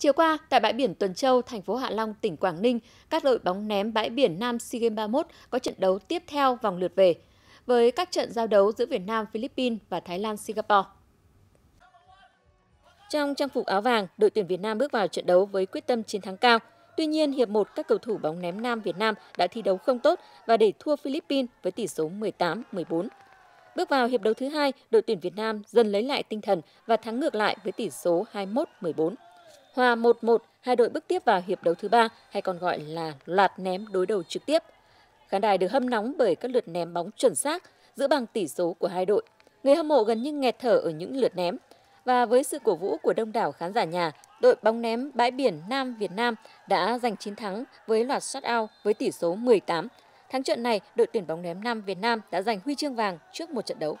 Chiều qua, tại bãi biển Tuần Châu, thành phố Hạ Long, tỉnh Quảng Ninh, các đội bóng ném bãi biển Nam SEA Games 31 có trận đấu tiếp theo vòng lượt về, với các trận giao đấu giữa Việt Nam, Philippines và Thái Lan, Singapore. Trong trang phục áo vàng, đội tuyển Việt Nam bước vào trận đấu với quyết tâm chiến thắng cao. Tuy nhiên, hiệp 1 các cầu thủ bóng ném nam Việt Nam đã thi đấu không tốt và để thua Philippines với tỷ số 18-14. Bước vào hiệp đấu thứ hai, đội tuyển Việt Nam dần lấy lại tinh thần và thắng ngược lại với tỷ số 21-14. Hòa 1-1, hai đội bước tiếp vào hiệp đấu thứ ba hay còn gọi là loạt ném đối đầu trực tiếp. Khán đài được hâm nóng bởi các lượt ném bóng chuẩn xác, giữ bằng tỷ số của hai đội. Người hâm mộ gần như nghẹt thở ở những lượt ném. Và với sự cổ vũ của đông đảo khán giả nhà, đội bóng ném bãi biển Nam Việt Nam đã giành chiến thắng với loạt sát out với tỷ số 18. Thắng trận này, đội tuyển bóng ném Nam Việt Nam đã giành huy chương vàng trước một trận đấu.